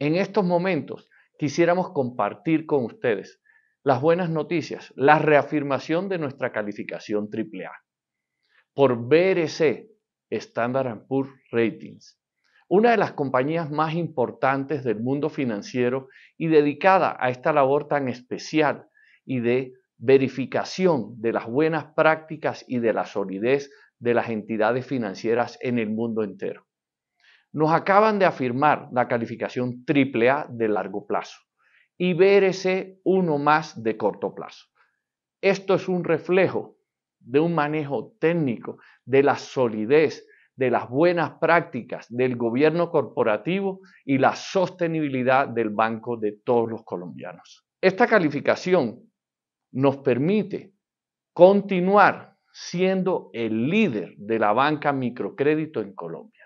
En estos momentos quisiéramos compartir con ustedes las buenas noticias, la reafirmación de nuestra calificación AAA por BRC, Standard Poor's Ratings, una de las compañías más importantes del mundo financiero y dedicada a esta labor tan especial y de verificación de las buenas prácticas y de la solidez de las entidades financieras en el mundo entero. Nos acaban de afirmar la calificación AAA de largo plazo y BRC uno más de corto plazo. Esto es un reflejo de un manejo técnico, de la solidez, de las buenas prácticas del gobierno corporativo y la sostenibilidad del banco de todos los colombianos. Esta calificación nos permite continuar siendo el líder de la banca microcrédito en Colombia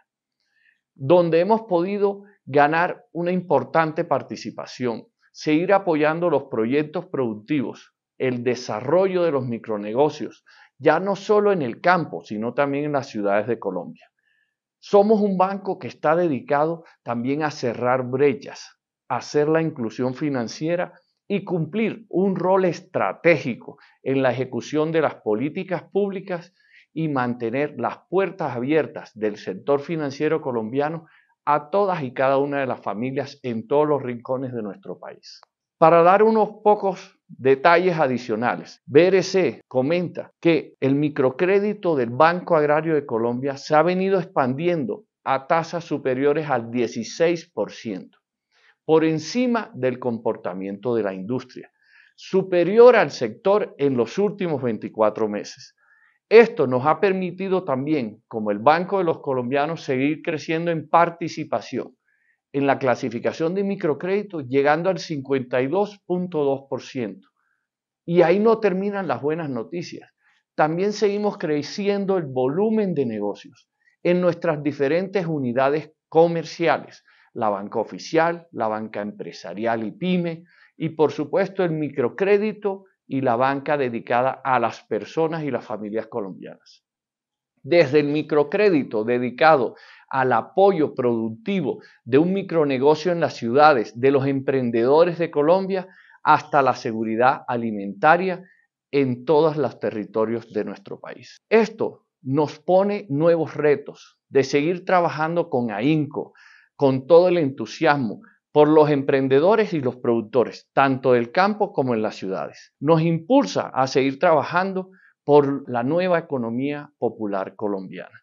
donde hemos podido ganar una importante participación, seguir apoyando los proyectos productivos, el desarrollo de los micronegocios, ya no solo en el campo, sino también en las ciudades de Colombia. Somos un banco que está dedicado también a cerrar brechas, a hacer la inclusión financiera y cumplir un rol estratégico en la ejecución de las políticas públicas y mantener las puertas abiertas del sector financiero colombiano a todas y cada una de las familias en todos los rincones de nuestro país. Para dar unos pocos detalles adicionales, BRC comenta que el microcrédito del Banco Agrario de Colombia se ha venido expandiendo a tasas superiores al 16%, por encima del comportamiento de la industria, superior al sector en los últimos 24 meses. Esto nos ha permitido también, como el Banco de los Colombianos, seguir creciendo en participación en la clasificación de microcrédito, llegando al 52.2%. Y ahí no terminan las buenas noticias. También seguimos creciendo el volumen de negocios en nuestras diferentes unidades comerciales, la banca oficial, la banca empresarial y pyme, y por supuesto el microcrédito y la banca dedicada a las personas y las familias colombianas. Desde el microcrédito dedicado al apoyo productivo de un micronegocio en las ciudades, de los emprendedores de Colombia, hasta la seguridad alimentaria en todos los territorios de nuestro país. Esto nos pone nuevos retos de seguir trabajando con ahínco, con todo el entusiasmo, por los emprendedores y los productores, tanto del campo como en las ciudades. Nos impulsa a seguir trabajando por la nueva economía popular colombiana.